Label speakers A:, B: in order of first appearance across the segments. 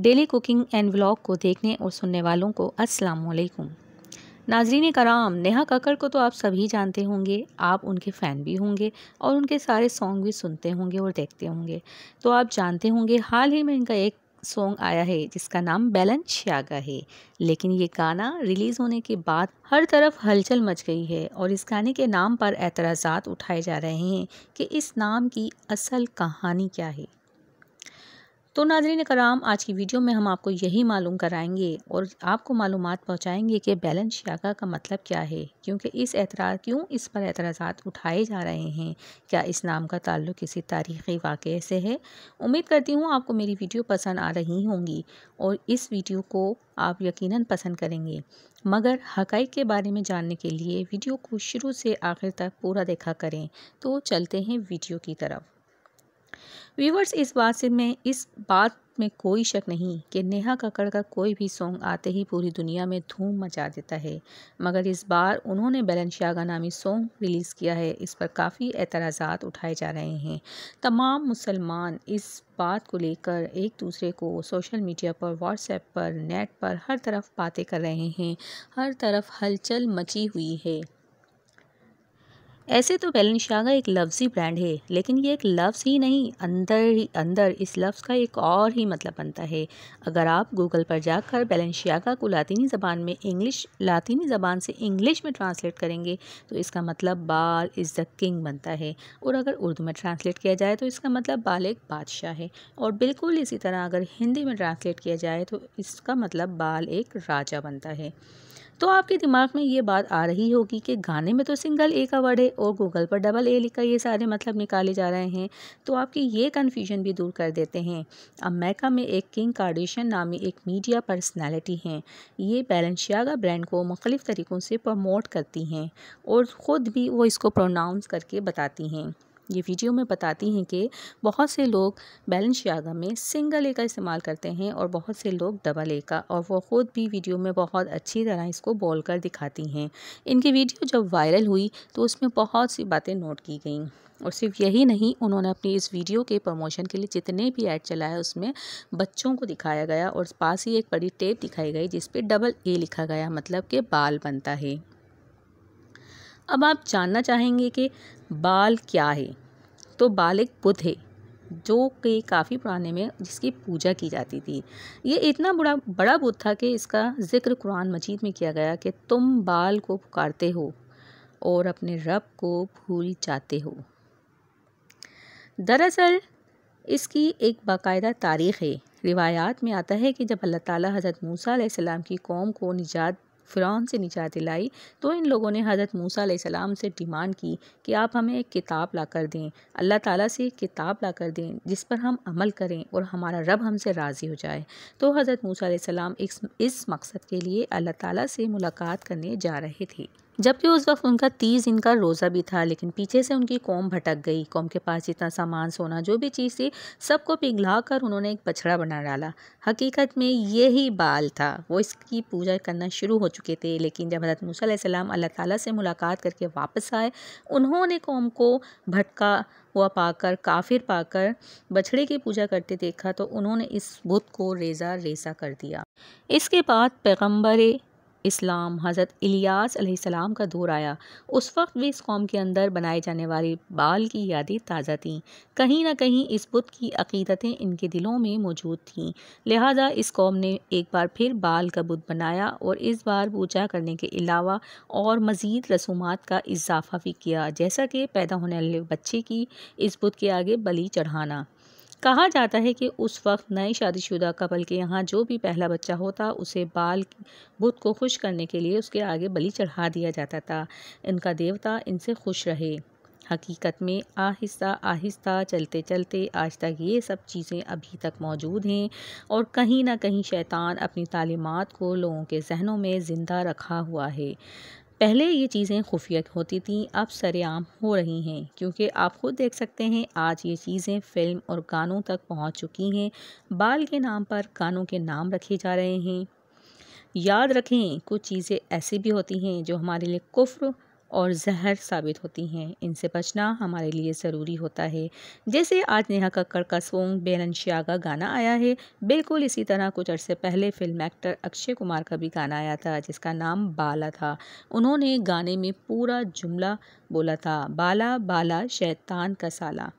A: daily cooking and vlog को देखने और सुनने वालों को अस्सलाम वालेकुम नाजरीन कराम नेहा कक्कर को तो आप सभी जानते होंगे आप उनके फ़ैन भी होंगे और उनके सारे सॉन्ग भी सुनते होंगे और देखते होंगे तो आप जानते होंगे हाल ही में इनका एक सॉन्ग आया है जिसका नाम बैलन श्यागा है लेकिन ये गाना रिलीज़ होने के बाद हर तरफ हलचल मच गई है और इस गाने के नाम पर एतराज़ात उठाए जा रहे हैं कि इस नाम की असल कहानी क्या है तो नाजरीन कराम आज की वीडियो में हम आपको यही मालूम कराएंगे और आपको मालूम पहुँचाएँगे कि बैलेंस शाखा का मतलब क्या है क्योंकि इस एतराज़ क्यों इस पर एतराज़ उठाए जा रहे हैं क्या इस नाम का ताल्लुक किसी तारीख़ी वाक़े से है उम्मीद करती हूँ आपको मेरी वीडियो पसंद आ रही होंगी और इस वीडियो को आप यकीन पसंद करेंगे मगर हक़ के बारे में जानने के लिए वीडियो को शुरू से आखिर तक पूरा देखा करें तो चलते हैं वीडियो की तरफ व्यूवर्स इस बात से मैं इस बात में कोई शक नहीं कि नेहा कक्कड़ का कोई भी सॉन्ग आते ही पूरी दुनिया में धूम मचा देता है मगर इस बार उन्होंने बैलन शागा नामी सॉन्ग रिलीज़ किया है इस पर काफ़ी एतराज़ात उठाए जा रहे हैं तमाम मुसलमान इस बात को लेकर एक दूसरे को सोशल मीडिया पर व्हाट्सएप पर नेट पर हर तरफ बातें कर रहे हैं हर तरफ हलचल मची हुई है ऐसे तो बेलेंशियागा एक लफ्ज़ी ब्रांड है लेकिन ये एक लफ्ज़ ही नहीं अंदर ही अंदर इस लफ्ज़ का एक और ही मतलब बनता है अगर आप गूगल पर जाकर बेलेंशियागा को लातीनी ज़बान में इंग्लिश लातीनी ज़बान से इंग्लिश में ट्रांसलेट करेंगे तो इसका मतलब बाल इज़ द किंग बनता है और अगर उर्दू में ट्रांसलेट किया जाए तो इसका मतलब बाल एक बादशाह है और बिल्कुल इसी तरह अगर हिंदी में ट्रांसलेट किया जाए तो इसका मतलब बाल एक राजा बनता है तो आपके दिमाग में ये बात आ रही होगी कि गाने में तो सिंगल ए का वर्ड है और गूगल पर डबल ए लिखा ये सारे मतलब निकाले जा रहे हैं तो आपकी ये कन्फ्यूजन भी दूर कर देते हैं अमेरिका में एक किंग कार्डिशन नामी एक मीडिया पर्सनैलिटी हैं ये बैलेंशियागा ब्रांड को मुख्तलिफ़ तरीक़ों से प्रमोट करती हैं और ख़ुद भी वो इसको प्रोनाउंस करके बताती हैं ये वीडियो में बताती हैं कि बहुत से लोग बैलेंस यागा में सिंगल ए का इस्तेमाल करते हैं और बहुत से लोग डबल ए का और वो ख़ुद भी वीडियो में बहुत अच्छी तरह इसको बोल कर दिखाती हैं इनकी वीडियो जब वायरल हुई तो उसमें बहुत सी बातें नोट की गई और सिर्फ यही नहीं उन्होंने अपनी इस वीडियो के प्रमोशन के लिए जितने भी ऐड चलाया उसमें बच्चों को दिखाया गया और पास ही एक बड़ी टेप दिखाई गई जिस पर डबल ए लिखा गया मतलब कि बाल बनता है अब आप जानना चाहेंगे कि बाल क्या है तो बालिक बुद्ध है जो कि काफ़ी पुराने में जिसकी पूजा की जाती थी ये इतना बड़ा बड़ा बुद्ध था कि इसका जिक्र कुरान मजीद में किया गया कि तुम बाल को पुकारते हो और अपने रब को भूल जाते हो दरअसल इसकी एक बाकायदा तारीख़ है रिवायात में आता है कि जब अल्लाह ताला हज़रत मूसा सलाम की कौम को निजात फ़िरौन से निजात दिलाई तो इन लोगों ने हज़रत मूसा सलाम से डिमांड की कि आप हमें एक किताब ला कर दें अल्लाह ताला से एक किताब ला कर दें जिस पर हम अमल करें और हमारा रब हमसे राज़ी हो जाए तो हज़रत मूसा सलाम इस, इस मकसद के लिए अल्लाह ताला से मुलाकात करने जा रहे थे जबकि उस वक्त उनका तीस दिन का रोज़ा भी था लेकिन पीछे से उनकी कौम भटक गई कौम के पास जितना सामान सोना जो भी चीज़ थी सबको पिघला कर उन्होंने एक बछड़ा बना डाला हकीकत में यही बाल था वो इसकी पूजा करना शुरू हो चुके थे लेकिन जब हज़रत मूसम अल्लाह ताला से मुलाकात करके वापस आए उन्होंने कौम को भटका हुआ पाकर काफिर पाकर बछड़े की पूजा करते देखा तो उन्होंने इस बुत को रेजा रेसा कर दिया इसके बाद पैगम्बर इस्लाम हज़रत इलियास का दौर आया उस वक्त भी इस कौम के अंदर बनाए जाने वाली बाल की यादें ताज़ा थीं कहीं ना कहीं इस बुत की अकीदतें इनके दिलों में मौजूद थीं लिहाजा इस कौम ने एक बार फिर बाल का बुत बनाया और इस बार पूजा करने के अलावा और मज़ीद रसूमात का इजाफा भी किया जैसा कि पैदा होने वाले बच्चे की इस बुत के आगे बली चढ़ाना कहा जाता है कि उस वक्त नए शादीशुदा कपल के यहाँ जो भी पहला बच्चा होता उसे बाल बुध को खुश करने के लिए उसके आगे बलि चढ़ा दिया जाता था इनका देवता इनसे खुश रहे हकीकत में आहिस्ता आहिस्ता चलते चलते आज तक ये सब चीज़ें अभी तक मौजूद हैं और कहीं ना कहीं शैतान अपनी तालीमत को लोगों के जहनों में ज़िंदा रखा हुआ है पहले ये चीज़ें खुफिया होती थी अब सरेआम हो रही हैं क्योंकि आप खुद देख सकते हैं आज ये चीज़ें फ़िल्म और गानों तक पहुंच चुकी हैं बाल के नाम पर गानों के नाम रखे जा रहे हैं याद रखें कुछ चीज़ें ऐसी भी होती हैं जो हमारे लिए कुफ्र और जहर साबित होती हैं इनसे बचना हमारे लिए ज़रूरी होता है जैसे आज नेहा कक्कड़ का सोंग श्या का गाना आया है बिल्कुल इसी तरह कुछ अर्से पहले फिल्म एक्टर अक्षय कुमार का भी गाना आया था जिसका नाम बाला था उन्होंने गाने में पूरा जुमला बोला था बाला बाला शैतान का साला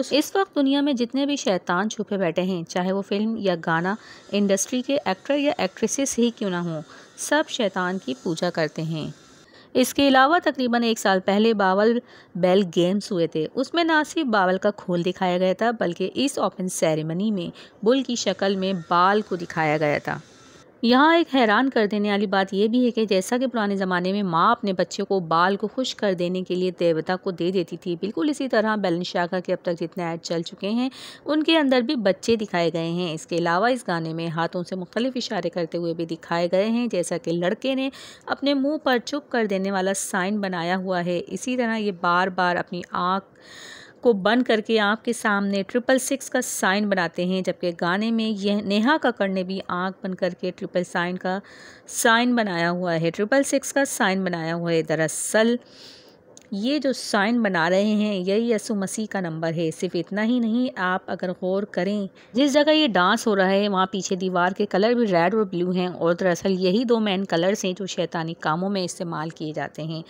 A: उस इस वक्त दुनिया में जितने भी शैतान छुपे बैठे हैं चाहे वो फिल्म या गाना इंडस्ट्री के एक्टर या एक्ट्रेसेस ही क्यों ना हों सब शैतान की पूजा करते हैं इसके अलावा तकरीबन एक साल पहले बावल बेल गेम्स हुए थे उसमें ना सिर्फ बावल का खोल दिखाया गया था बल्कि इस ओपन सेरेमनी में बुल की शक्ल में बाल को दिखाया गया था यहाँ एक हैरान कर देने वाली बात यह भी है कि जैसा कि पुराने ज़माने में माँ अपने बच्चे को बाल को खुश कर देने के लिए देवता को दे देती थी बिल्कुल इसी तरह बैलन शाखा के अब तक जितने ऐड चल चुके हैं उनके अंदर भी बच्चे दिखाए गए हैं इसके अलावा इस गाने में हाथों से मुख्तलिफ इशारे करते हुए भी दिखाए गए हैं जैसा कि लड़के ने अपने मुँह पर चुप कर देने वाला साइन बनाया हुआ है इसी तरह ये बार बार अपनी आँख को बंद करके आपके सामने ट्रिपल सिक्स का साइन बनाते हैं जबकि गाने में यह नेहा कक्कड़ ने भी आँख बंद करके ट्रिपल साइन का साइन बनाया हुआ है ट्रिपल सिक्स का साइन बनाया हुआ है दरअसल ये जो साइन बना रहे हैं यही यसु मसीह का नंबर है सिर्फ इतना ही नहीं आप अगर गौर करें जिस जगह ये डांस हो रहा है वहाँ पीछे दीवार के कलर भी रेड और ब्लू हैं और दरअसल यही दो मेन कलर्स हैं जो शैतानी कामों में इस्तेमाल किए जाते हैं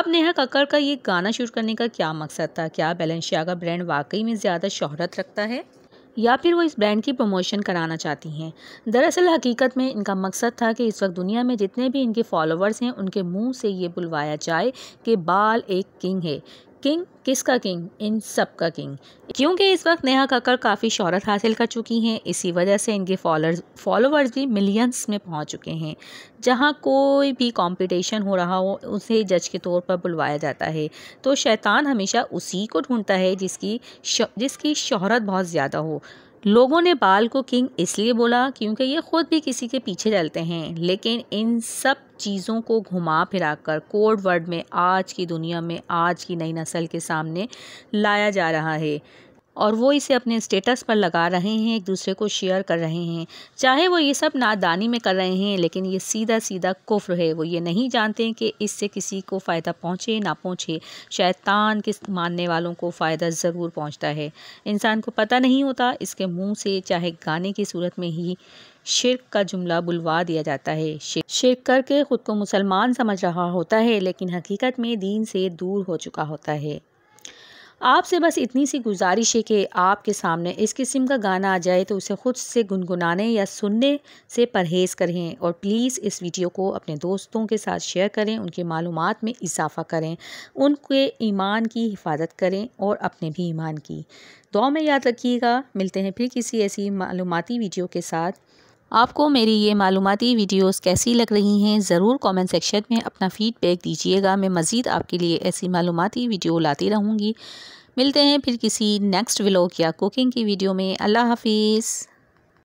A: अब नेहा कक्कर का ये गाना शूट करने का क्या मकसद था क्या बैलेंशिया का ब्रांड वाकई में ज़्यादा शोहरत रखता है या फिर वो इस ब्रांड की प्रमोशन कराना चाहती हैं दरअसल हकीकत में इनका मकसद था कि इस वक्त दुनिया में जितने भी इनके फॉलोअर्स हैं उनके मुंह से ये बुलवाया जाए कि बाल एक किंग है किंग किसका किंग इन सब का किंग क्योंकि इस वक्त नेहा कक्कर काफ़ी शहरत हासिल कर चुकी हैं इसी वजह से इनके फॉलोअर्स फॉलोअर्स भी मिलियंस में पहुंच चुके हैं जहां कोई भी कंपटीशन हो रहा हो उसे जज के तौर पर बुलवाया जाता है तो शैतान हमेशा उसी को ढूंढता है जिसकी जिसकी शहरत बहुत ज़्यादा हो लोगों ने बाल को किंग इसलिए बोला क्योंकि ये ख़ुद भी किसी के पीछे चलते हैं लेकिन इन सब चीज़ों को घुमा फिरा कर कोड वर्ड में आज की दुनिया में आज की नई नस्ल के सामने लाया जा रहा है और वो इसे अपने स्टेटस पर लगा रहे हैं एक दूसरे को शेयर कर रहे हैं चाहे वो ये सब नादानी में कर रहे हैं लेकिन ये सीधा सीधा कुफ्र है वो ये नहीं जानते कि इससे किसी को फ़ायदा पहुँचे ना पहुँचे शैतान के मानने वालों को फ़ायदा ज़रूर पहुँचता है इंसान को पता नहीं होता इसके मुँह से चाहे गाने की सूरत में ही शिरक का जुमला बुलवा दिया जाता है शिरक करके ख़ुद को मुसलमान समझ रहा होता है लेकिन हकीकत में दीन से दूर हो चुका होता है आपसे बस इतनी सी गुजारिश है कि आपके सामने इस किस्म का गाना आ जाए तो उसे ख़ुद से गुनगुनाने या सुनने से परहेज़ करें और प्लीज़ इस वीडियो को अपने दोस्तों के साथ शेयर करें उनके मालूम में इजाफ़ा करें उनके ईमान की हिफाजत करें और अपने भी ईमान की दुआ में याद रखिएगा मिलते हैं फिर किसी ऐसी मालूमती वीडियो के साथ आपको मेरी ये मालूमती वीडियोस कैसी लग रही हैं ज़रूर कमेंट सेक्शन में अपना फ़ीडबैक दीजिएगा मैं मज़ीद आपके लिए ऐसी मालूमती वीडियो लाती रहूँगी मिलते हैं फिर किसी नेक्स्ट व्लॉग या कुकिंग की वीडियो में अल्लाह हाफिज़